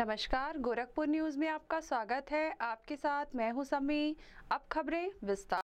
नमस्कार गोरखपुर न्यूज़ में आपका स्वागत है आपके साथ मैं हूं समी अब खबरें विस्तार